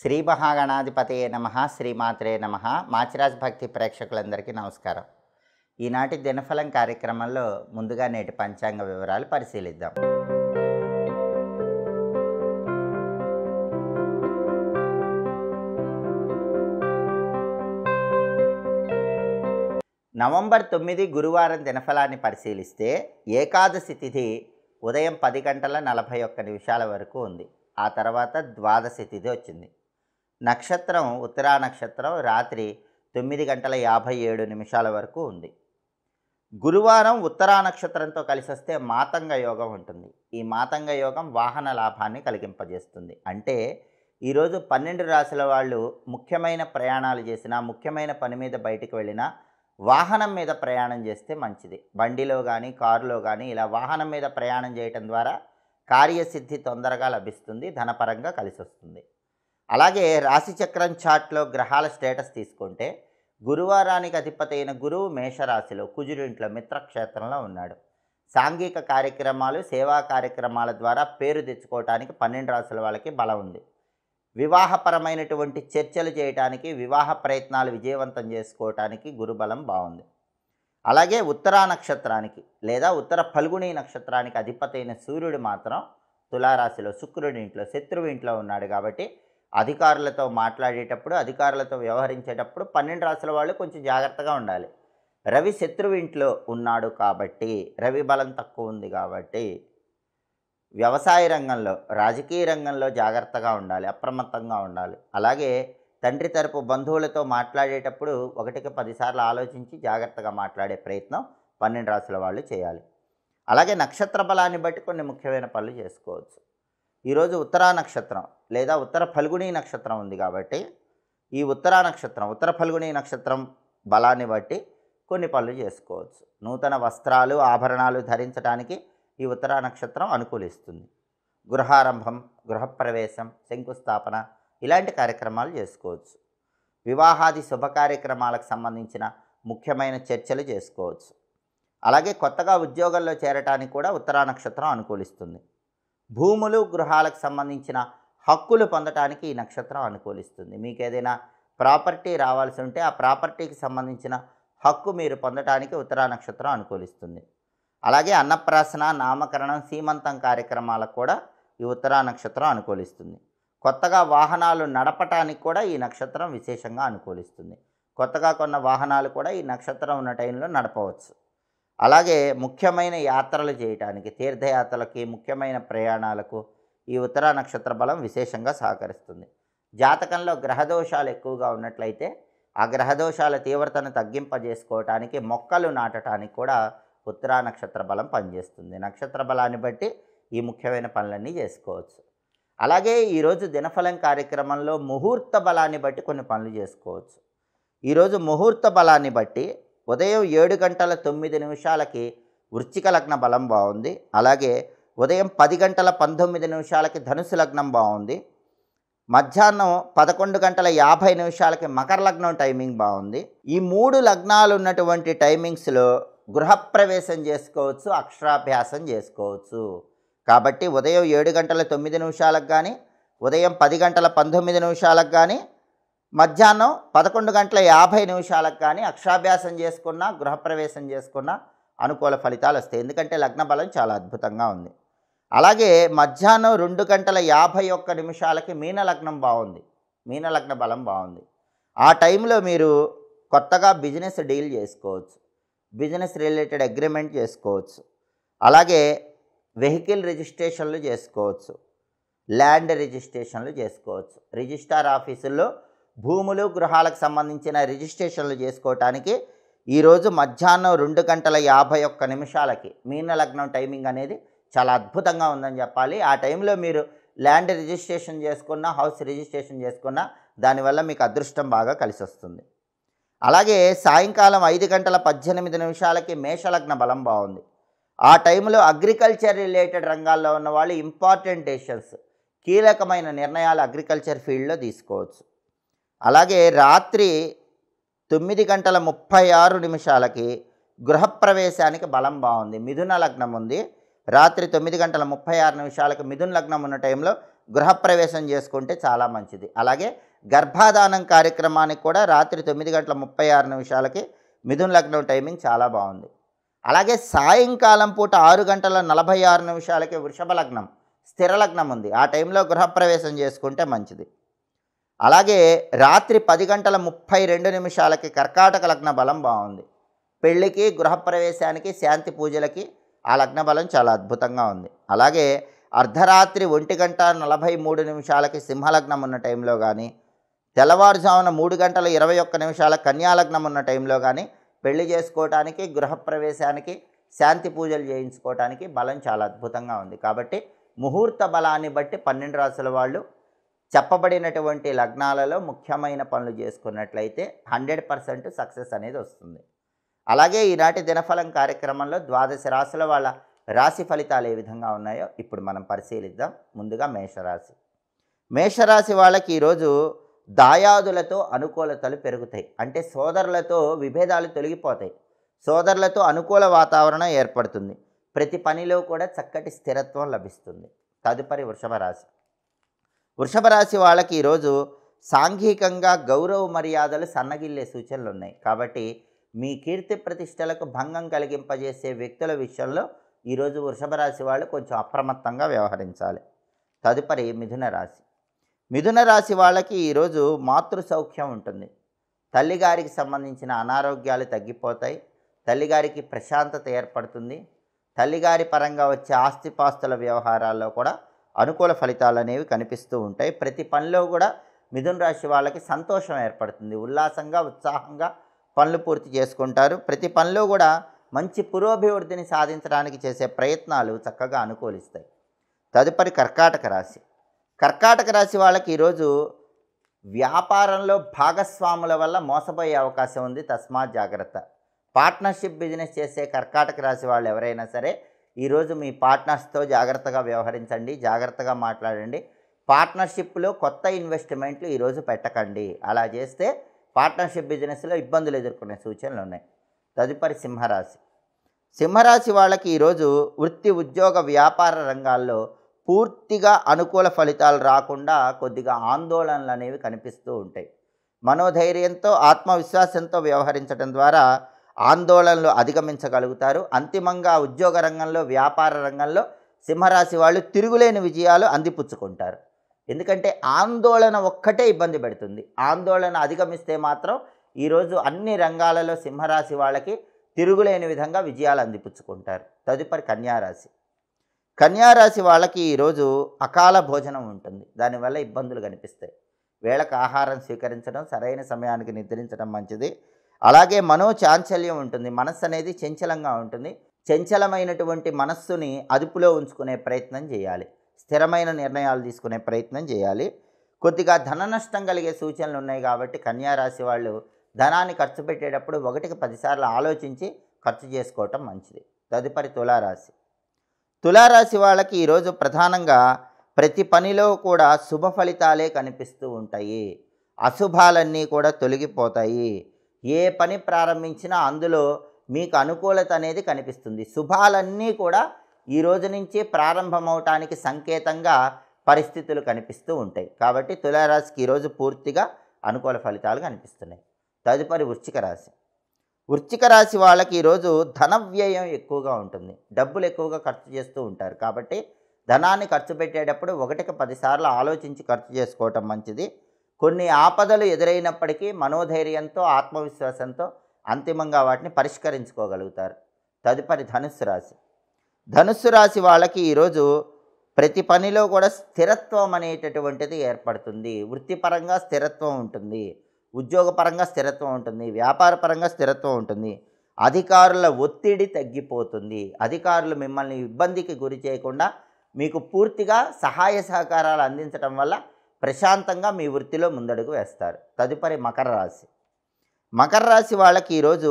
శ్రీ మహాగణాధిపతయే నమ శ్రీమాత్రే నమ మాచిరాజ్ భక్తి ప్రేక్షకులందరికీ నమస్కారం ఈనాటి దినఫలం కార్యక్రమంలో ముందుగా నేటి పంచాంగ వివరాలు పరిశీలిద్దాం నవంబర్ తొమ్మిది గురువారం దినఫలాన్ని పరిశీలిస్తే ఏకాదశి తిథి ఉదయం పది గంటల నలభై ఒక్క నిమిషాల వరకు ఉంది ఆ తర్వాత ద్వాదశి తిథి వచ్చింది నక్షత్రం ఉత్తరా నక్షత్రం రాత్రి తొమ్మిది గంటల యాభై ఏడు నిమిషాల వరకు ఉంది గురువారం ఉత్తరా నక్షత్రంతో కలిసి వస్తే మాతంగ యోగం ఉంటుంది ఈ మాతంగ యోగం వాహన లాభాన్ని కలిగింపజేస్తుంది అంటే ఈరోజు పన్నెండు రాశుల వాళ్ళు ముఖ్యమైన ప్రయాణాలు చేసినా ముఖ్యమైన పని మీద బయటకు వెళ్ళినా వాహనం మీద ప్రయాణం చేస్తే మంచిది బండిలో కానీ కారులో కానీ ఇలా వాహనం మీద ప్రయాణం చేయటం ద్వారా కార్యసిద్ధి తొందరగా లభిస్తుంది ధనపరంగా కలిసి వస్తుంది అలాగే రాశిచక్రం చాట్లో గ్రహాల స్టేటస్ తీసుకుంటే గురువారానికి అధిపతి అయిన గురువు మేషరాశిలో కుజురింట్లో మిత్రక్షేత్రంలో ఉన్నాడు సాంఘిక కార్యక్రమాలు సేవా కార్యక్రమాల ద్వారా పేరు తెచ్చుకోవటానికి పన్నెండు రాశుల వాళ్ళకి బలం ఉంది వివాహపరమైనటువంటి చర్చలు చేయటానికి వివాహ ప్రయత్నాలు విజయవంతం చేసుకోవటానికి గురుబలం బాగుంది అలాగే ఉత్తరా నక్షత్రానికి లేదా ఉత్తర ఫల్గుణి నక్షత్రానికి అధిపతి అయిన సూర్యుడు మాత్రం తులారాశిలో శుక్రుడి ఇంట్లో శత్రువు ఇంట్లో ఉన్నాడు కాబట్టి అధికారులతో మాట్లాడేటప్పుడు అధికారులతో వ్యవహరించేటప్పుడు పన్నెండు రాసుల వాళ్ళు కొంచెం జాగ్రత్తగా ఉండాలి రవి శత్రువు ఇంట్లో ఉన్నాడు కాబట్టి రవి బలం తక్కువ ఉంది కాబట్టి వ్యవసాయ రంగంలో రాజకీయ రంగంలో జాగ్రత్తగా ఉండాలి అప్రమత్తంగా ఉండాలి అలాగే తండ్రి తరపు బంధువులతో మాట్లాడేటప్పుడు ఒకటికి పదిసార్లు ఆలోచించి జాగ్రత్తగా మాట్లాడే ప్రయత్నం పన్నెండు రాసుల వాళ్ళు చేయాలి అలాగే నక్షత్ర బలాన్ని బట్టి కొన్ని ముఖ్యమైన పనులు చేసుకోవచ్చు ఈరోజు ఉత్తరా నక్షత్రం లేదా ఉత్తర ఫల్గుని నక్షత్రం ఉంది కాబట్టి ఈ ఉత్తర నక్షత్రం ఉత్తర ఫల్గుని నక్షత్రం బలాన్ని బట్టి కొన్ని పనులు చేసుకోవచ్చు నూతన వస్త్రాలు ఆభరణాలు ధరించడానికి ఈ ఉత్తర నక్షత్రం అనుకూలిస్తుంది గృహారంభం గృహప్రవేశం శంకుస్థాపన ఇలాంటి కార్యక్రమాలు చేసుకోవచ్చు వివాహాది శుభ కార్యక్రమాలకు సంబంధించిన ముఖ్యమైన చర్చలు చేసుకోవచ్చు అలాగే కొత్తగా ఉద్యోగంలో చేరటానికి కూడా ఉత్తరా నక్షత్రం అనుకూలిస్తుంది భూములు గృహాలకు సంబంధించిన హక్కులు పొందటానికి ఈ నక్షత్రం అనుకూలిస్తుంది మీకు ఏదైనా ప్రాపర్టీ రావాల్సి ఉంటే ఆ ప్రాపర్టీకి సంబంధించిన హక్కు మీరు పొందటానికి ఉత్తరా నక్షత్రం అనుకూలిస్తుంది అలాగే అన్నప్రాసన నామకరణం సీమంతం కార్యక్రమాలకు కూడా ఈ ఉత్తరా నక్షత్రం అనుకూలిస్తుంది కొత్తగా వాహనాలు నడపటానికి కూడా ఈ నక్షత్రం విశేషంగా అనుకూలిస్తుంది కొత్తగా కొన్న వాహనాలు కూడా ఈ నక్షత్రం ఉన్న టైంలో నడపవచ్చు అలాగే ముఖ్యమైన యాత్రలు చేయటానికి తీర్థయాత్రలకి ముఖ్యమైన ప్రయాణాలకు ఈ ఉత్తర నక్షత్ర బలం విశేషంగా సహకరిస్తుంది జాతకంలో గ్రహదోషాలు ఎక్కువగా ఉన్నట్లయితే ఆ గ్రహదోషాల తీవ్రతను తగ్గింపజేసుకోవటానికి మొక్కలు నాటడానికి కూడా ఉత్తర నక్షత్ర బలం పనిచేస్తుంది నక్షత్ర బలాన్ని బట్టి ఈ ముఖ్యమైన పనులన్నీ చేసుకోవచ్చు అలాగే ఈరోజు దినఫలం కార్యక్రమంలో ముహూర్త బలాన్ని బట్టి కొన్ని పనులు చేసుకోవచ్చు ఈరోజు ముహూర్త బలాన్ని బట్టి ఉదయం ఏడు గంటల తొమ్మిది నిమిషాలకి వృచ్చిక లగ్న బలం బాగుంది అలాగే ఉదయం పది గంటల పంతొమ్మిది నిమిషాలకి ధనుసు లగ్నం బాగుంది మధ్యాహ్నం పదకొండు గంటల యాభై నిమిషాలకి మకర లగ్నం టైమింగ్ బాగుంది ఈ మూడు లగ్నాలు ఉన్నటువంటి టైమింగ్స్లో గృహప్రవేశం చేసుకోవచ్చు అక్షరాభ్యాసం చేసుకోవచ్చు కాబట్టి ఉదయం ఏడు గంటల తొమ్మిది నిమిషాలకు కానీ ఉదయం పది గంటల పంతొమ్మిది నిమిషాలకు కానీ మధ్యాహ్నం పదకొండు గంటల యాభై నిమిషాలకు కానీ అక్షరాభ్యాసం చేసుకున్నా గృహప్రవేశం చేసుకున్నా అనుకూల ఫలితాలు వస్తాయి ఎందుకంటే లగ్న బలం చాలా అద్భుతంగా ఉంది అలాగే మధ్యాహ్నం రెండు గంటల యాభై ఒక్క నిమిషాలకి మీనలగ్నం బాగుంది మీనలగ్న బలం బాగుంది ఆ టైంలో మీరు కొత్తగా బిజినెస్ డీల్ చేసుకోవచ్చు బిజినెస్ రిలేటెడ్ అగ్రిమెంట్ చేసుకోవచ్చు అలాగే వెహికల్ రిజిస్ట్రేషన్లు చేసుకోవచ్చు ల్యాండ్ రిజిస్ట్రేషన్లు చేసుకోవచ్చు రిజిస్టార్ ఆఫీసుల్లో భూములు గృహాలకు సంబంధించిన రిజిస్ట్రేషన్లు చేసుకోవటానికి ఈరోజు మధ్యాహ్నం రెండు గంటల యాభై ఒక్క నిమిషాలకి మీన లగ్నం టైమింగ్ అనేది చాలా అద్భుతంగా ఉందని చెప్పాలి ఆ టైంలో మీరు ల్యాండ్ రిజిస్ట్రేషన్ చేసుకున్న హౌస్ రిజిస్ట్రేషన్ చేసుకున్న దానివల్ల మీకు అదృష్టం బాగా కలిసి వస్తుంది అలాగే సాయంకాలం ఐదు గంటల పద్దెనిమిది నిమిషాలకి మేషలగ్న బలం బాగుంది ఆ టైంలో అగ్రికల్చర్ రిలేటెడ్ రంగాల్లో ఉన్న వాళ్ళు ఇంపార్టెంట్ డెసిషన్స్ కీలకమైన నిర్ణయాలు అగ్రికల్చర్ ఫీల్డ్లో తీసుకోవచ్చు అలాగే రాత్రి తొమ్మిది గంటల ముప్పై ఆరు నిమిషాలకి గృహప్రవేశానికి బలం బాగుంది మిథున లగ్నం ఉంది రాత్రి తొమ్మిది గంటల ముప్పై ఆరు నిమిషాలకు మిథున్ లగ్నం ఉన్న టైంలో గృహప్రవేశం చేసుకుంటే చాలా మంచిది అలాగే గర్భాధానం కార్యక్రమానికి కూడా రాత్రి తొమ్మిది గంటల ముప్పై ఆరు నిమిషాలకి మిథున్ లగ్నం టైమింగ్ చాలా బాగుంది అలాగే సాయంకాలం పూట ఆరు గంటల నలభై ఆరు నిమిషాలకి వృషభ లగ్నం స్థిర లగ్నం ఉంది ఆ టైంలో గృహప్రవేశం చేసుకుంటే మంచిది అలాగే రాత్రి పది గంటల ముప్పై రెండు నిమిషాలకి కర్కాటక లగ్న బలం బాగుంది పెళ్ళికి గృహప్రవేశానికి శాంతి పూజలకి ఆ లగ్న బలం చాలా అద్భుతంగా ఉంది అలాగే అర్ధరాత్రి ఒంటి గంట నలభై మూడు నిమిషాలకి సింహలగ్నం ఉన్న టైంలో కానీ తెల్లవారుజామున మూడు గంటల ఇరవై ఒక్క నిమిషాల కన్యాలగ్నం ఉన్న టైంలో కానీ పెళ్లి చేసుకోవటానికి గృహప్రవేశానికి శాంతి పూజలు చేయించుకోవటానికి బలం చాలా అద్భుతంగా ఉంది కాబట్టి ముహూర్త బలాన్ని బట్టి పన్నెండు రాసుల వాళ్ళు చెప్పబడినటువంటి లగ్నాలలో ముఖ్యమైన పనులు చేసుకున్నట్లయితే హండ్రెడ్ పర్సెంట్ సక్సెస్ అనేది వస్తుంది అలాగే ఈనాటి దినఫలం కార్యక్రమంలో ద్వాదశ రాశుల వాళ్ళ రాశి ఫలితాలు ఏ విధంగా ఉన్నాయో ఇప్పుడు మనం పరిశీలిద్దాం ముందుగా మేషరాశి మేషరాశి వాళ్ళకి ఈరోజు దాయాదులతో అనుకూలతలు పెరుగుతాయి అంటే సోదరులతో విభేదాలు తొలగిపోతాయి సోదరులతో అనుకూల వాతావరణం ఏర్పడుతుంది ప్రతి పనిలో కూడా చక్కటి స్థిరత్వం లభిస్తుంది తదుపరి వృషభ రాశి వృషభ రాశి వాళ్ళకి ఈరోజు సాంఘికంగా గౌరవ మర్యాదలు సన్నగిల్లే సూచనలు ఉన్నాయి కాబట్టి మీ కీర్తి ప్రతిష్టలకు భంగం కలిగింపజేసే వ్యక్తుల విషయంలో ఈరోజు వృషభ రాశి వాళ్ళు కొంచెం అప్రమత్తంగా వ్యవహరించాలి తదుపరి మిథున రాశి మిథున రాశి వాళ్ళకి ఈరోజు మాతృ సౌఖ్యం ఉంటుంది తల్లిగారికి సంబంధించిన అనారోగ్యాలు తగ్గిపోతాయి తల్లిగారికి ప్రశాంతత ఏర్పడుతుంది తల్లిగారి పరంగా వచ్చే ఆస్తిపాస్తుల వ్యవహారాల్లో కూడా అనుకూల ఫలితాలు అనేవి కనిపిస్తూ ఉంటాయి ప్రతి పనిలో కూడా మిథున రాశి వాళ్ళకి సంతోషం ఏర్పడుతుంది ఉల్లాసంగా ఉత్సాహంగా పనులు పూర్తి చేసుకుంటారు ప్రతి పనిలో కూడా మంచి పురోభివృద్ధిని సాధించడానికి చేసే ప్రయత్నాలు చక్కగా అనుకూలిస్తాయి తదుపరి కర్కాటక రాశి కర్కాటక రాశి వాళ్ళకి ఈరోజు వ్యాపారంలో భాగస్వాముల వల్ల మోసపోయే అవకాశం ఉంది తస్మా జాగ్రత్త పార్ట్నర్షిప్ బిజినెస్ చేసే కర్కాటక రాశి వాళ్ళు ఎవరైనా సరే ఈరోజు మీ పార్ట్నర్స్తో జాగ్రత్తగా వ్యవహరించండి జాగ్రత్తగా మాట్లాడండి పార్ట్నర్షిప్లో కొత్త ఇన్వెస్ట్మెంట్లు ఈరోజు పెట్టకండి అలా చేస్తే పార్ట్నర్షిప్ బిజినెస్లో ఇబ్బందులు ఎదుర్కొనే సూచనలు ఉన్నాయి తదుపరి సింహరాశి సింహరాశి వాళ్ళకి ఈరోజు వృత్తి ఉద్యోగ వ్యాపార రంగాల్లో పూర్తిగా అనుకూల ఫలితాలు రాకుండా కొద్దిగా ఆందోళనలు అనేవి కనిపిస్తూ ఉంటాయి మనోధైర్యంతో ఆత్మవిశ్వాసంతో వ్యవహరించడం ద్వారా ఆందోళనలు అధిగమించగలుగుతారు అంతిమంగా ఉద్యోగ రంగంలో వ్యాపార రంగంలో సింహరాశి వాళ్ళు తిరుగులేని విజయాలు అందిపుచ్చుకుంటారు ఎందుకంటే ఆందోళన ఒక్కటే ఇబ్బంది పెడుతుంది ఆందోళన అధిగమిస్తే మాత్రం ఈరోజు అన్ని రంగాలలో సింహరాశి వాళ్ళకి తిరుగులేని విధంగా విజయాలు అందిపుచ్చుకుంటారు తదుపరి కన్యారాశి కన్యారాశి వాళ్ళకి ఈరోజు అకాల భోజనం ఉంటుంది దానివల్ల ఇబ్బందులు కనిపిస్తాయి వేళకు ఆహారం స్వీకరించడం సరైన సమయానికి నిద్రించడం మంచిది అలాగే మనోచాంచల్యం ఉంటుంది మనస్సు అనేది చంచలంగా ఉంటుంది చంచలమైనటువంటి మనస్సుని అదుపులో ఉంచుకునే ప్రయత్నం చేయాలి స్థిరమైన నిర్ణయాలు తీసుకునే ప్రయత్నం చేయాలి కొద్దిగా ధన నష్టం కలిగే సూచనలు ఉన్నాయి కాబట్టి కన్యారాశి వాళ్ళు ధనాన్ని ఖర్చు పెట్టేటప్పుడు ఒకటికి పదిసార్లు ఆలోచించి ఖర్చు చేసుకోవటం మంచిది తదుపరి తులారాశి తులారాశి వాళ్ళకి ఈరోజు ప్రధానంగా ప్రతి పనిలో కూడా శుభ ఫలితాలే కనిపిస్తూ ఉంటాయి అశుభాలన్నీ కూడా తొలగిపోతాయి ఏ పని ప్రారంభించినా అందులో మీకు అనుకూలత అనేది కనిపిస్తుంది శుభాలన్నీ కూడా ఈ రోజు నుంచి ప్రారంభమవటానికి సంకేతంగా పరిస్థితులు కనిపిస్తూ ఉంటాయి కాబట్టి తులారాశికి ఈరోజు పూర్తిగా అనుకూల ఫలితాలు కనిపిస్తున్నాయి తదుపరి వృశ్చిక రాశి వృశ్చిక రాశి వాళ్ళకి ఈరోజు ధన వ్యయం ఎక్కువగా ఉంటుంది డబ్బులు ఎక్కువగా ఖర్చు చేస్తూ ఉంటారు కాబట్టి ధనాన్ని ఖర్చు పెట్టేటప్పుడు ఒకటికి పదిసార్లు ఆలోచించి ఖర్చు చేసుకోవటం మంచిది కొన్ని ఆపదలు ఎదురైనప్పటికీ మనోధైర్యంతో ఆత్మవిశ్వాసంతో అంతిమంగా వాటిని పరిష్కరించుకోగలుగుతారు తదుపరి ధనుస్సు రాశి ధనుస్సు రాశి వాళ్ళకి ఈరోజు ప్రతి పనిలో కూడా స్థిరత్వం అనేటటువంటిది ఏర్పడుతుంది వృత్తిపరంగా స్థిరత్వం ఉంటుంది ఉద్యోగపరంగా స్థిరత్వం ఉంటుంది వ్యాపారపరంగా స్థిరత్వం ఉంటుంది అధికారుల ఒత్తిడి తగ్గిపోతుంది అధికారులు మిమ్మల్ని ఇబ్బందికి గురి చేయకుండా మీకు పూర్తిగా సహాయ సహకారాలు అందించడం వల్ల ప్రశాంతంగా మీ వృత్తిలో ముందడుగు వేస్తారు తదుపరి మకర రాశి మకర రాశి వాళ్ళకి ఈరోజు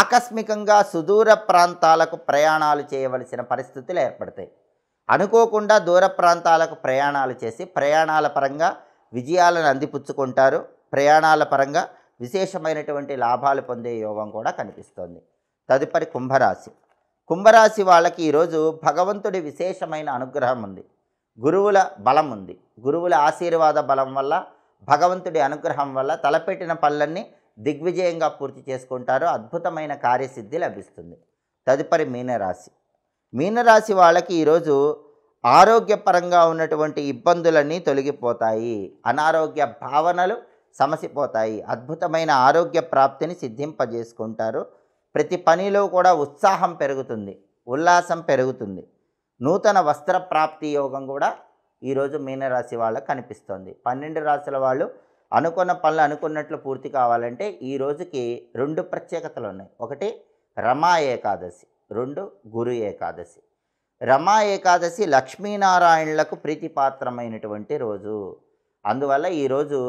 ఆకస్మికంగా సుదూర ప్రాంతాలకు ప్రయాణాలు చేయవలసిన పరిస్థితులు ఏర్పడతాయి అనుకోకుండా దూర ప్రాంతాలకు ప్రయాణాలు చేసి ప్రయాణాల పరంగా విజయాలను అందిపుచ్చుకుంటారు ప్రయాణాల పరంగా విశేషమైనటువంటి లాభాలు పొందే యోగం కూడా కనిపిస్తోంది తదుపరి కుంభరాశి కుంభరాశి వాళ్ళకి ఈరోజు భగవంతుడి విశేషమైన అనుగ్రహం ఉంది గురువుల బలం ఉంది గురువుల ఆశీర్వాద బలం వల్ల భగవంతుడి అనుగ్రహం వల్ల తలపెట్టిన పళ్ళన్నీ దిగ్విజయంగా పూర్తి చేసుకుంటారో అద్భుతమైన కార్యసిద్ధి లభిస్తుంది తదుపరి మీనరాశి మీనరాశి వాళ్ళకి ఈరోజు ఆరోగ్యపరంగా ఉన్నటువంటి ఇబ్బందులన్నీ తొలగిపోతాయి అనారోగ్య భావనలు సమసిపోతాయి అద్భుతమైన ఆరోగ్య ప్రాప్తిని సిద్ధింపజేసుకుంటారు ప్రతి పనిలో కూడా ఉత్సాహం పెరుగుతుంది ఉల్లాసం పెరుగుతుంది నూతన వస్త్ర ప్రాప్తి యోగం కూడా ఈరోజు మీనరాశి వాళ్ళకు కనిపిస్తోంది పన్నెండు రాశుల వాళ్ళు అనుకున్న పనులు అనుకున్నట్లు పూర్తి కావాలంటే ఈ రోజుకి రెండు ప్రత్యేకతలు ఉన్నాయి ఒకటి రమా ఏకాదశి రెండు గురు ఏకాదశి రమా ఏకాదశి లక్ష్మీనారాయణులకు ప్రీతిపాత్రమైనటువంటి రోజు అందువల్ల ఈరోజు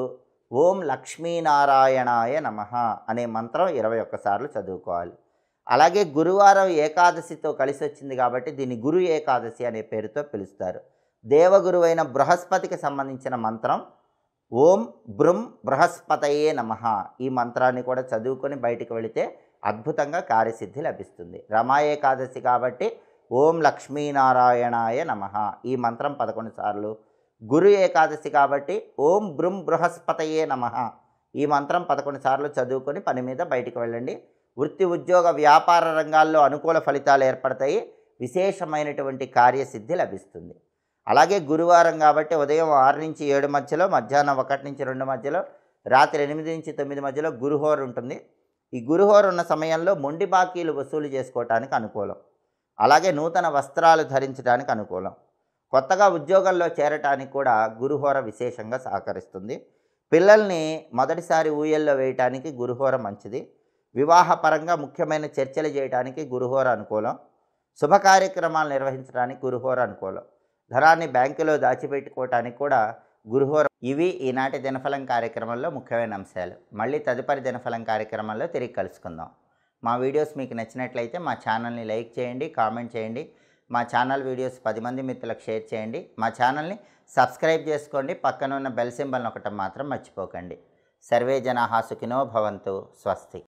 ఓం లక్ష్మీనారాయణాయ నమ అనే మంత్రం ఇరవై ఒక్కసార్లు చదువుకోవాలి అలాగే గురువారం ఏకాదశితో కలిసి వచ్చింది కాబట్టి దీన్ని గురు ఏకాదశి అనే పేరుతో పిలుస్తారు దేవగురువైన బృహస్పతికి సంబంధించిన మంత్రం ఓం బృం బృహస్పతయే నమ ఈ మంత్రాన్ని కూడా చదువుకొని బయటకు వెళితే అద్భుతంగా కార్యసిద్ధి లభిస్తుంది రమాయేకాదశి కాబట్టి ఓం లక్ష్మీనారాయణాయ నమ ఈ మంత్రం పదకొండు సార్లు గురు ఏకాదశి కాబట్టి ఓం బృం బృహస్పతయే నమ ఈ మంత్రం పదకొండు సార్లు చదువుకొని పని మీద బయటికి వెళ్ళండి వృత్తి ఉద్యోగ వ్యాపార రంగాల్లో అనుకూల ఫలితాలు ఏర్పడతాయి విశేషమైనటువంటి కార్యసిద్ధి లభిస్తుంది అలాగే గురువారం కాబట్టి ఉదయం ఆరు నుంచి ఏడు మధ్యలో మధ్యాహ్నం ఒకటి నుంచి రెండు మధ్యలో రాత్రి ఎనిమిది నుంచి తొమ్మిది మధ్యలో గురుహోర్ ఉంటుంది ఈ గురుహోర్ ఉన్న సమయంలో మొండి బాకీలు వసూలు చేసుకోవటానికి అనుకూలం అలాగే నూతన వస్త్రాలు ధరించడానికి అనుకూలం కొత్తగా ఉద్యోగంలో చేరటానికి కూడా గురుహోర విశేషంగా సహకరిస్తుంది పిల్లల్ని మొదటిసారి ఊయల్లో వేయటానికి గురుహోర మంచిది వివాహపరంగా ముఖ్యమైన చర్చలు చేయడానికి గురుహోర అనుకూలం శుభ కార్యక్రమాలు నిర్వహించడానికి గురుహోర అనుకూలం ధనాన్ని బ్యాంకులో దాచిపెట్టుకోవటానికి కూడా గురుహోరం ఇవి ఈనాటి దినఫలం కార్యక్రమంలో ముఖ్యమైన అంశాలు మళ్ళీ తదుపరి దినఫలం కార్యక్రమంలో తిరిగి కలుసుకుందాం మా వీడియోస్ మీకు నచ్చినట్లయితే మా ఛానల్ని లైక్ చేయండి కామెంట్ చేయండి మా ఛానల్ వీడియోస్ పది మంది మిత్రులకు షేర్ చేయండి మా ఛానల్ని సబ్స్క్రైబ్ చేసుకోండి పక్కన ఉన్న బెల్ సింబల్ని ఒకటం మాత్రం మర్చిపోకండి సర్వే జనా భవంతు స్వస్తి